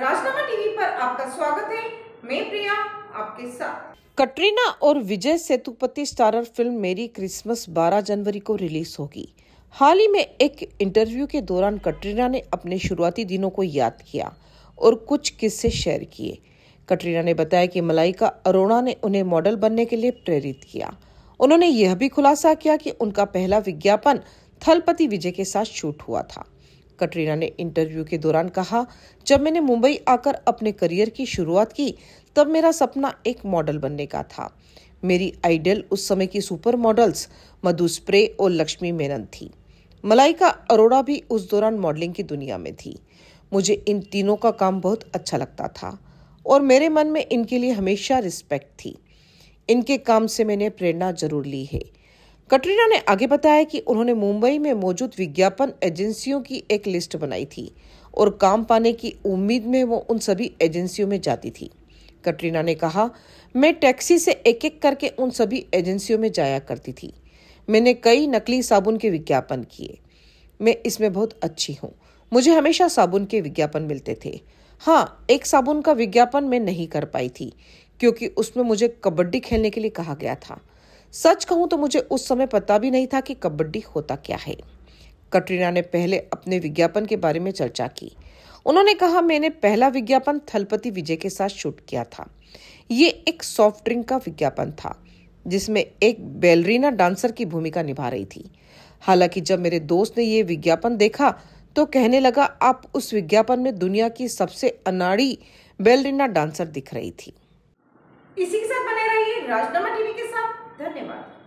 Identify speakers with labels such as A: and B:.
A: राजनामा TV पर आपका स्वागत है मैं प्रिया आपके साथ कटरीना और Vijay Sethupathi starrer film Merry Christmas 12 जनवरी को रिलीज होगी हाल ही में एक इंटरव्यू के दौरान कटरीना ने अपने शुरुआती दिनों को याद किया और कुछ किस्से शेयर किए कटरीना ने बताया कि मलाइका अरोड़ा ने उन्हें मॉडल बनने के लिए प्रेरित किया उन्होंने यह भी खुलासा किया कि उनका पहला विज्ञापन थलपति विजय के साथ शूट हुआ था कटरीना ने इंटरव्यू के दौरान कहा जब मैंने मुंबई आकर अपने करियर की शुरुआत की तब मेरा सपना एक मॉडल बनने का था मेरी आइडल उस समय की सुपर मॉडल्स मधु स्प्रे और लक्ष्मी मेनन थी मलाइका अरोड़ा भी उस दौरान मॉडलिंग की दुनिया में थी मुझे इन तीनों का काम बहुत अच्छा लगता था और मेरे मन में इनके लिए हमेशा रिस्पेक्ट थी इनके काम से मैंने प्रेरणा जरूर ली है कटरीना ने आगे बताया कि उन्होंने मुंबई में मौजूद विज्ञापन एजेंसियों की एक लिस्ट बनाई थी और काम पाने की उम्मीद में वो उन सभी एजेंसियों में जाती थी कटरीना ने कहा मैं टैक्सी से एक एक करके उन सभी एजेंसियों में जाया करती थी मैंने कई नकली साबुन के विज्ञापन किए मैं इसमें बहुत अच्छी हूँ मुझे हमेशा साबुन के विज्ञापन मिलते थे हाँ एक साबुन का विज्ञापन मैं नहीं कर पाई थी क्योंकि उसमें मुझे कबड्डी खेलने के लिए कहा गया था सच कहूं तो मुझे उस समय पता भी नहीं था कि कबड्डी होता क्या है कटरीना ने पहले अपने विज्ञापन के बारे में चर्चा की उन्होंने कहा मैंने पहला विज्ञापन थलपति विजय के साथ शूट किया था ये एक सॉफ्ट ड्रिंक का विज्ञापन था जिसमें एक बैलरीना डांसर की भूमिका निभा रही थी हालांकि जब मेरे दोस्त ने यह विज्ञापन देखा तो कहने लगा आप उस विज्ञापन में दुनिया की सबसे अनाड़ी बैलरीना डांसर दिख रही थी इसी के साथ बने रहिए राजनामा टीवी के साथ धन्यवाद